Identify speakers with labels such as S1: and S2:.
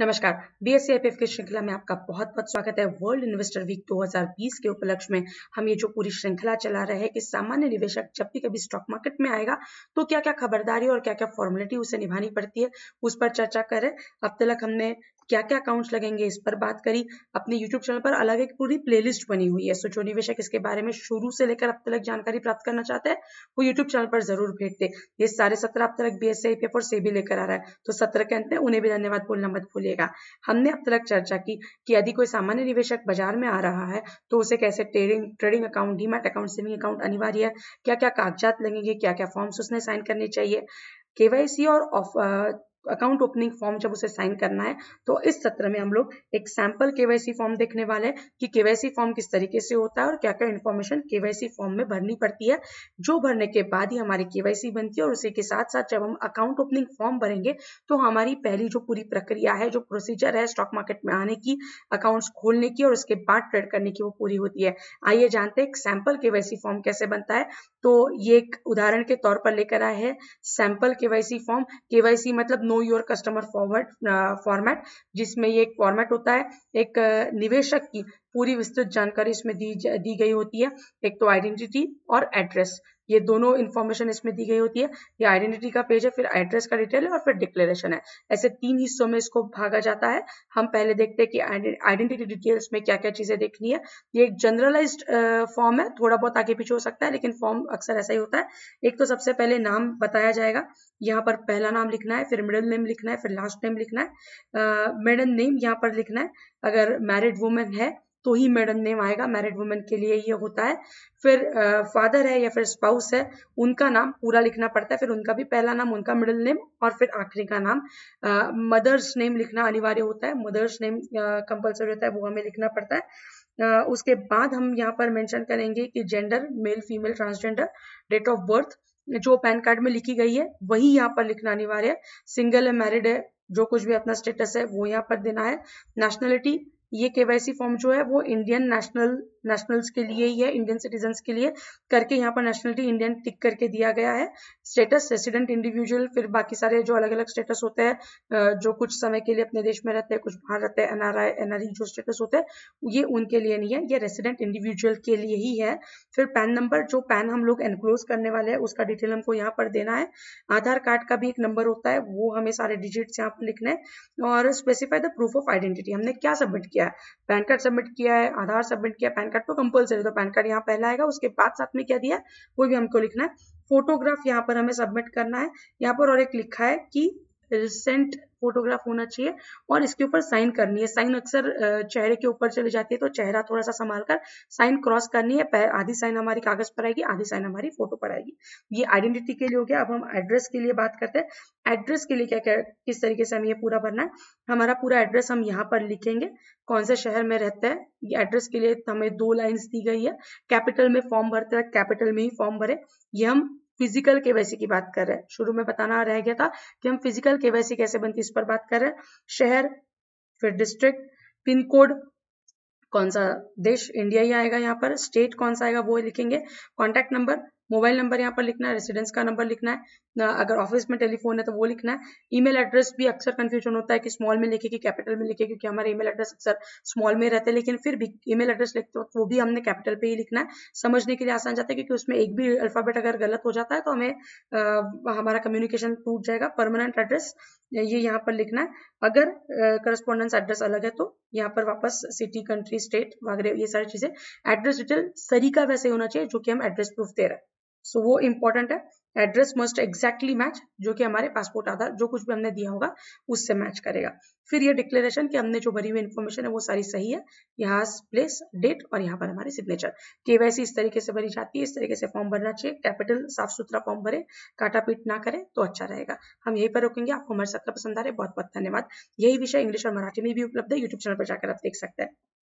S1: नमस्कार F e की श्रृंखला में आपका बहुत बहुत स्वागत है वर्ल्ड इन्वेस्टर वीक 2020 के उपलक्ष्य में हम ये जो पूरी श्रृंखला चला रहे हैं कि सामान्य निवेशक जब भी कभी स्टॉक मार्केट में आएगा तो क्या क्या खबरदारी और क्या क्या फॉर्मेलिटी उसे निभानी पड़ती है उस पर चर्चा करें अब तक हमने क्या क्या अकाउंट्स लगेंगे इस पर बात करी अपने यूट्यूब चैनल पर अलग एक पूरी प्लेलिस्ट बनी हुई है सो जो निवेशक इसके बारे में शुरू से लेकर अब तक जानकारी प्राप्त करना चाहते हैं वो यूट्यूब चैनल पर जरूर भेजते ये सारे सत्र अब तक बी एस और सेबी लेकर आ रहा है तो सत्र के अंत में उन्हें भी धन्यवाद बोलना मत मत भूलिएगा हमने अब तक चर्चा की कि यदि कोई सामान्य निवेशक बाजार में आ रहा है तो उसे कैसे trading trading account demat account saving account अनिवार्य है क्या क्या कागजात लगेंगे क्या क्या फॉर्म्स उसने साइन करने चाहिए केवाईसी और अकाउंट ओपनिंग फॉर्म जब उसे साइन करना है तो इस सत्र में हम लोग एक सैंपल केवाईसी फॉर्म देखने वाले हैं कि केवाईसी फॉर्म किस तरीके से होता है और क्या क्या इन्फॉर्मेशन केवाईसी फॉर्म में भरनी पड़ती है जो भरने के बाद ही हमारी केवाईसी बनती है और उसी के साथ साथ जब हम अकाउंट ओपनिंग फॉर्म भरेंगे तो हमारी पहली जो पूरी प्रक्रिया है जो प्रोसीजर है स्टॉक मार्केट में आने की अकाउंट खोलने की और उसके बाद ट्रेड करने की वो पूरी होती है आइए जानते हैं सैंपल केवाईसी फॉर्म कैसे बनता है तो ये एक उदाहरण के तौर पर लेकर आए हैं सैंपल केवाईसी फॉर्म केवाईसी मतलब know your customer forward format जिसमें ये एक फॉर्मेट होता है एक निवेशक की पूरी विस्तृत जानकारी इसमें दी दी गई होती है एक तो आइडेंटिटी और एड्रेस ये दोनों इन्फॉर्मेशन इसमें दी गई होती है ये आइडेंटिटी का पेज है फिर एड्रेस का डिटेल है और फिर डिक्लेरेशन है ऐसे तीन हिस्सों में इसको भागा जाता है हम पहले देखते हैं कि आइडेंटिटी डिटेल्स में क्या क्या चीजें देखनी है ये एक जनरलाइज फॉर्म है थोड़ा बहुत आगे पीछे हो सकता है लेकिन फॉर्म अक्सर ऐसा ही होता है एक तो सबसे पहले नाम बताया जाएगा यहाँ पर पहला नाम लिखना है फिर मिडिल नेम लिखना है फिर लास्ट नेम लिखना है मिडल नेम यहाँ पर लिखना है अगर मैरिड वुमेन है तो ही मैडम नेम आएगा मैरिड वुमेन के लिए ये होता है फिर फादर है या फिर स्पाउस है उनका नाम पूरा लिखना पड़ता है फिर उनका भी पहला नाम उनका मिडिल नेम और फिर आखिरी का नाम मदर्स नेम लिखना अनिवार्य होता है मदर्स नेम कंपल्सरी होता है वो हमें लिखना पड़ता है Uh, उसके बाद हम यहाँ पर मैंशन करेंगे कि gender male female transgender date of birth जो पैन कार्ड में लिखी गई है वही यहाँ पर लिखना अनिवार्य है सिंगल है मैरिड है जो कुछ भी अपना स्टेटस है वो यहाँ पर देना है नेशनलिटी ये केवाईसी फॉर्म जो है वो इंडियन नेशनल नेशनल्स के लिए ही है इंडियन सिटीजन के लिए करके यहाँ पर नेशनलिटी इंडियन टिक करके दिया गया है स्टेटस रेसिडेंट इंडिविजुअल फिर बाकी सारे जो अलग अलग स्टेटस होते हैं जो कुछ समय के लिए अपने देश में रहते हैं कुछ बाहर रहते हैं एनआरआई एनआरई e जो स्टेटस होते हैं ये उनके लिए नहीं है ये रेसिडेंट इंडिविजुअल के लिए ही है फिर पैन नंबर जो पैन हम लोग एनक्लोज करने वाले हैं उसका डिटेल हमको यहाँ पर देना है आधार कार्ड का भी एक नंबर होता है वो हमें सारे डिजिट्स यहाँ पर लिखना है और specify the proof of identity हमने क्या सबमिट किया किया है पैन कार्ड सबमिट किया है आधार सबमिट किया पैन कार्ड तो कंपलसरी तो पैन कार्ड यहाँ पहला आएगा उसके बाद साथ में क्या दिया है वो भी हमको लिखना है फोटोग्राफ यहाँ पर हमें सबमिट करना है यहाँ पर और एक लिखा है कि रिसेंट फोटोग्राफ होना चाहिए और इसके ऊपर साइन करनी है साइन अक्सर चेहरे के ऊपर चली जाती है तो चेहरा थोड़ा सा संभाल कर साइन क्रॉस करनी है आधी साइन हमारी कागज पर आएगी आधी साइन हमारी फोटो पर आएगी ये आइडेंटिटी के लिए हो गया अब हम एड्रेस के लिए बात करते हैं एड्रेस के लिए क्या क्या किस तरीके से हम ये पूरा भरना है हमारा पूरा एड्रेस हम यहाँ पर लिखेंगे कौन से शहर में रहता है ये एड्रेस के लिए हमें दो लाइन्स दी गई है कैपिटल में फॉर्म भरते हैं कैपिटल में ही फॉर्म भरे ये हम फिजिकल केवाईसी की बात कर रहे हैं शुरू में बताना रह गया था कि हम फिजिकल केवाईसी कैसे बनती है इस पर बात कर रहे हैं शहर फिर डिस्ट्रिक्ट पिन कोड कौन सा देश इंडिया ही आएगा यहाँ पर स्टेट कौन सा आएगा वो लिखेंगे कॉन्टैक्ट नंबर मोबाइल नंबर यहाँ पर लिखना है रेसिडेंस का नंबर लिखना है अगर ऑफिस में टेलीफोन है तो वो लिखना है ईमेल एड्रेस भी अक्सर कन्फ्यूजन होता है कि स्मॉल में लिखे कि कैपिटल में लिखे क्योंकि हमारे ईमेल एड्रेस अक्सर स्मॉल में रहते हैं लेकिन फिर भी ईमेल एड्रेस लिखते वक्त वो भी हमने कैपिटल पे ही लिखना है समझने के लिए आसान जाता है क्योंकि उसमें एक भी अल्फाबेट अगर गलत हो जाता है तो हमें आ, हमारा कम्युनिकेशन टूट जाएगा परमानेंट एड्रेस ये यहाँ पर लिखना है अगर करस्पॉन्डेंस एड्रेस अलग है तो यहाँ पर वापस सिटी कंट्री स्टेट वगैरह ये सारी चीजें एड्रेस डिटेल सरीका वैसे होना चाहिए जो कि हम एड्रेस प्रूफ दे रहे हैं सो so, वो इम्पोर्टेंट है एड्रेस मस्ट एग्जैक्टली मैच जो कि हमारे पासपोर्ट आधार जो कुछ भी हमने दिया होगा उससे मैच करेगा फिर ये डिक्लेरेशन कि हमने जो भरी हुई इन्फॉर्मेशन है वो सारी सही है यहाँ प्लेस डेट और यहाँ पर हमारे सिग्नेचर केवाईसी इस तरीके से भरी जाती है इस तरीके से फॉर्म भरना चाहिए कैपिटल साफ सुथरा फॉर्म भरे काटा पीट ना करें तो अच्छा रहेगा हम यहीं पर रोकेंगे आपको हमारे सत्र पसंद आ रहे बहुत बहुत धन्यवाद यही विषय इंग्लिश और मराठी में भी उपलब्ध है यूट्यूब चैनल पर जाकर आप देख सकते हैं